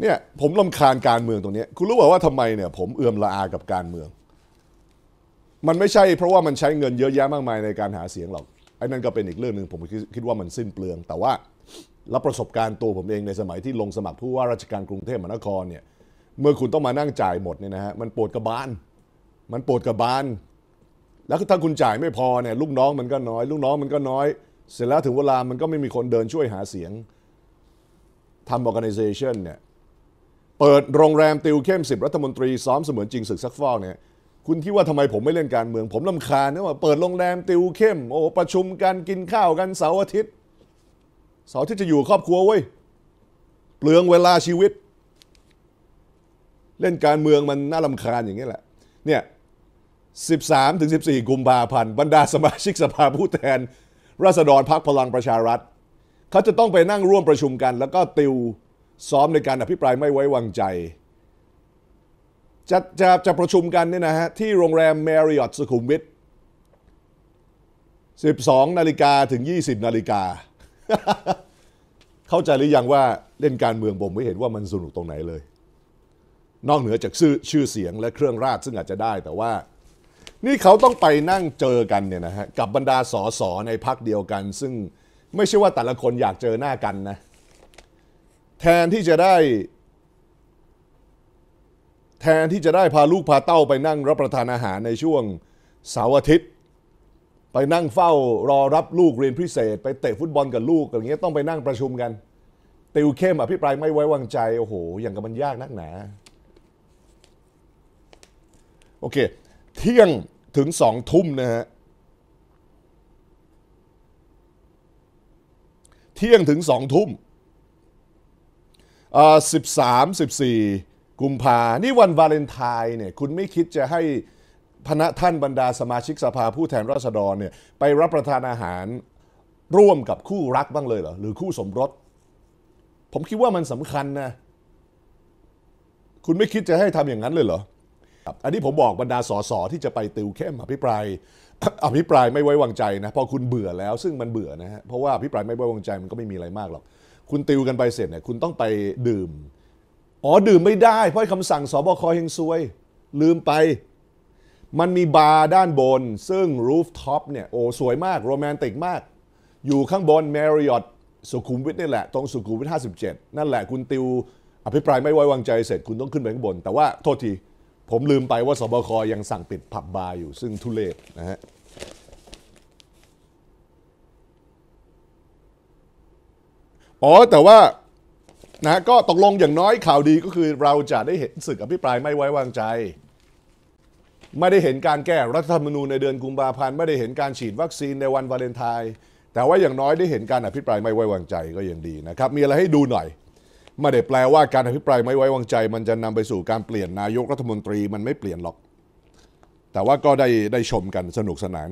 เนี่ยผมลำคาญการเมืองตรงนี้ คุณรู้เป่าว่าทำไมเนี่ยผมเอื่อมละอากับการเมือง มันไม่ใช่ เพราะว่ามันใช้เงินเยอะแยะมากมายในการหาเสียงหรอกไอ้นั่นก็เป็นอีกเรื่องหนึ่งผมคิดว่ามันสิ้นเปลือง แต่ว่ารับประสบการณ์ตัวผมเองในสมัยที่ลงสมัครผู้ว่าราชการกรุงเทพมหานครเนี่ยเมื่อคุณต้องมานั่งจ่ายหมดเนี่ยนะฮะมันปวดกระบาลมันปวดกระบาลแล้วถ้าคุณจ่ายไม่พอเนี่ยลูกน้อง มันก็น้อย ลูกน้องมันก็น้อย เสร็จแล้วถึงเวลามันก็ไม่มีคนเดินช่วยหาเสียงทำ organization เนี่ยเปิดโรงแรมติวเข้มสิบรัฐมนตรี ซ้อม เสมือนจริง ศึกซักฟอกเนี่ยคุณคิดว่าทำไมผมไม่เล่นการเมือง ผมลาคาญนะว่าเปิดโรงแรมติวเข้มโอ้ประชุมกันกินข้าวกันเสาร์อาทิตย์เสาร์อาทิตย์จะอยู่ครอบครัวเว้ยเปลืองเวลาชีวิต เล่นการเมืองมันน่าลาคาญอย่างนี้แหละเนี่ย13ถึงี่กุมภาพันธ์บรรดาสมาชิกสภาผู้แทน ราษฎรพรรคพลังประชารัฐ เขาจะต้องไปนั่งร่วมประชุมกัน แล้วก็ติวซ้อมในการอภิปรายไม่ไว้วางใจจะจะจะประชุมกันเนี่ยนะฮะที่โรงแรมแมริออตสุขุมวิท12 นาฬิกาถึง 20 นาฬิกา เข้าใจหรือยังว่าเล่นการเมืองผมไม่เห็นว่ามันสนุกตรงไหนเลย นอกเหนือจากชื่อชื่อเสียงและเครื่องราชซึ่งอาจจะได้แต่ว่า นี่เขาต้องไปนั่งเจอกันเนี่ยนะฮะกับบรรดาสอสอในพักเดียวกัน ซึ่งไม่ใช่ว่าแต่ละคนอยากเจอหน้ากันนะแทนที่จะได้แทนที่จะได้พาลูกพาเต้าไปนั่งรับประทานอาหารในช่วงเสาร์อาทิตย์ ไปนั่งเฝ้ารอรับลูกเรียนพิเศษ ไปเตะฟุตบอลกับลูกอย่างเงี้ยต้องไปนั่งประชุมกัน ติวเข้มอภิปรายไม่ไว้วางใจโอ้โหอย่างกับมันยากนักหนาโอเค เที่ยงถึงสองทุ่มนะฮะ เที่ยงถึงสองทุ่มสิบสามสิบสี่กุมภานี่วันวาเลนไทน์เนี่ยคุณไม่คิดจะให้พณะท่านบรรดาสมาชิกสภาผู้แทนราษฎรเนี่ยไปรับประทานอาหารร่วมกับคู่รักบ้างเลยเหรอหรือคู่สมรสผมคิดว่ามันสำคัญนะคุณไม่คิดจะให้ทำอย่างนั้นเลยเหรออันนี้ผมบอกบรรดาสสที่จะไปติวเข้มอภิปรายอภิปรายไม่ไว้วางใจนะพอคุณเบื่อแล้ว ซึ่งมันเบื่อนะฮะเพราะว่าอภิปรายไม่ไว้วางใจมันก็ไม่มีอะไรมากหรอกคุณติวกันไปเสร็จเนี่ยคุณต้องไปดื่ม อ๋อ ดื่มไม่ได้ เพราะคำสั่งสบคเฮงซวย ลืมไป มันมีบาร์ด้านบน ซึ่งรูฟท็อปเนี่ยโอ้สวยมากโรแมนติกมาก อยู่ข้างบนแมริออทสุขุมวิทนี่แหละ ตรงสุขุมวิท 57 นั่นแหละคุณติวอภิปรายไม่ไว้วางใจเสร็จ คุณต้องขึ้นไปข้างบน แต่ว่าโทษที ผมลืมไปว่าสบคยังสั่งปิดผับบาร์อยู่ซึ่งทุเลศนะฮะอ๋อแต่ว่านะก็ตกลงอย่างน้อยข่าวดีก็คือเราจะได้เห็นสึกอภิปรายไม่ไว้วางใจ ไม่ได้เห็นการแก้รัฐธรรมนูญในเดือนกุมภาพันธ์ไม่ได้เห็นการฉีดวัคซีนในวันวาเลนไทน์แต่ว่าอย่างน้อยได้เห็นการอภิปรายไม่ไว้วางใจก็ยังดีนะครับมีอะไรให้ดูหน่อยไม่ได้แปลว่าการอภิปรายไม่ไว้วางใจ มันจะนำไปสู่การเปลี่ยนนายกรัฐมนตรีมันไม่เปลี่ยนหรอก แต่ว่าก็ได้ได้ชมกันสนุกสนาน